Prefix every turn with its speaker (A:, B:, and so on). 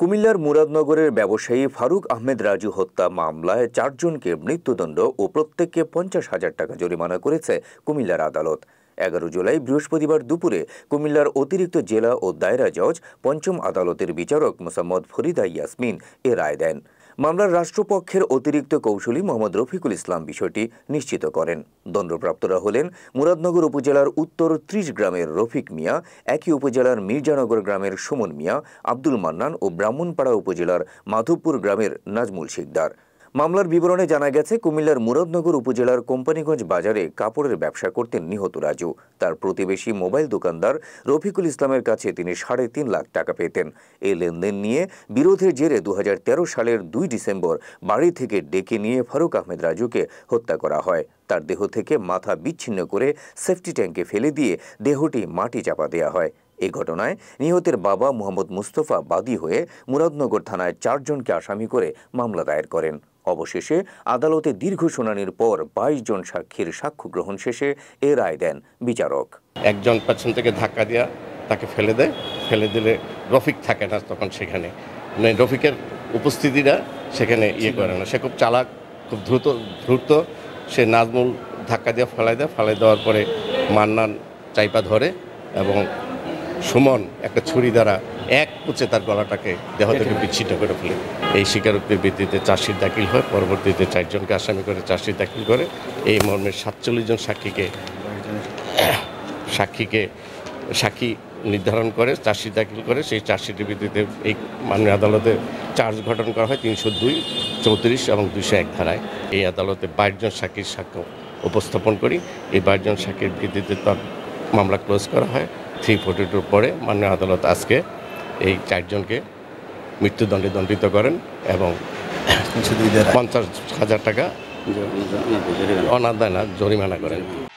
A: কুমিল্লার মুরাদনগরের ব্যবসায়ী ফারুক আহমেদ রাজু হত্যা মামলায় চারজনকে মৃত্যুদণ্ড ও প্রত্যেককে পঞ্চাশ হাজার টাকা জরিমানা করেছে কুমিল্লার আদালত এগারো জুলাই বৃহস্পতিবার দুপুরে কুমিল্লার অতিরিক্ত জেলা ও দায়রা জজ পঞ্চম আদালতের বিচারক মোসাম্মদ ফরিদা ইয়াসমিন এ রায় দেন মামলার রাষ্ট্রপক্ষের অতিরিক্ত কৌশলী মোহাম্মদ রফিকুল ইসলাম বিষয়টি নিশ্চিত করেন দণ্ডপ্রাপ্তরা হলেন মুরাদনগর উপজেলার উত্তর ত্রিশ গ্রামের রফিক মিয়া একই উপজেলার মির্জানগর গ্রামের সুমন মিয়া আব্দুল মান্নান ও ব্রাহ্মণপাড়া উপজেলার মাধবপুর গ্রামের নাজমুল শিকদার মামলার বিবরণে জানা গেছে কুমিল্লার মুরাদনগর উপজেলার কোম্পানিগঞ্জ বাজারে কাপড়ের ব্যবসা করতেন নিহত রাজু তার প্রতিবেশী মোবাইল দোকানদার রফিকুল ইসলামের কাছে তিনি সাড়ে তিন লাখ টাকা পেতেন এই লেনদেন নিয়ে বিরোধের জেরে দু সালের দুই ডিসেম্বর বাড়ি থেকে ডেকে নিয়ে ফারুক আহমেদ রাজুকে হত্যা করা হয় তার দেহ থেকে মাথা বিচ্ছিন্ন করে সেফটি ট্যাঙ্কে ফেলে দিয়ে দেহটি মাটি চাপা দেওয়া হয় এ ঘটনায় নিহতের বাবা মোহাম্মদ মুস্তফা বাদী হয়ে মুরাদনগর থানায় চারজনকে আসামি করে মামলা দায়ের করেন অবশেষে আদালতে দীর্ঘ শুনানির পর বাইশ জন সাক্ষীর সাক্ষ্য গ্রহণ শেষে এ রায় দেন বিচারক একজন পেছন থেকে ধাক্কা দেওয়া তাকে ফেলে দেয়
B: ফেলে দিলে রফিক থাকে না তখন সেখানে মানে রফিকের উপস্থিতিটা সেখানে ইয়ে করে না সে খুব চালাক খুব দ্রুত দ্রুত সে নাজমুল ধাক্কা দিয়ে ফেলাই দেয় ফেলাই দেওয়ার পরে মান্নান চাইপা ধরে এবং সুমন একটা ছুরি দ্বারা এক পুচে তার গলাটাকে দেহ থেকে বিচ্ছিন্ন করে ফেলে এই স্বীকারোক্তির ভিত্তিতে চার্জশিট দাখিল হয় পরবর্তীতে চারজনকে আসামি করে চার্জশিট দাখিল করে এই মর্মে সাতচল্লিশ জন সাক্ষীকে সাক্ষীকে সাক্ষী নির্ধারণ করে চার্জশিট দাখিল করে সেই চার্জশিটের ভিত্তিতে এই মাননীয় আদালতে চার্জ গঠন করা হয় তিনশো দুই চৌত্রিশ এবং দুশো এক ধারায় এই আদালতে বাইশজন সাক্ষীর সাক্ষ্য উপস্থাপন করি এই বাইশজন সাক্ষীর ভিত্তিতে তার মামলা ক্লোজ করা হয় থ্রি ফোর্টি টুর পরে মাননীয় আদালত আজকে এই চারজনকে মৃত্যুদণ্ডে দণ্ডিত করেন এবং পঞ্চাশ হাজার টাকা অনাদানা জরিমানা করেন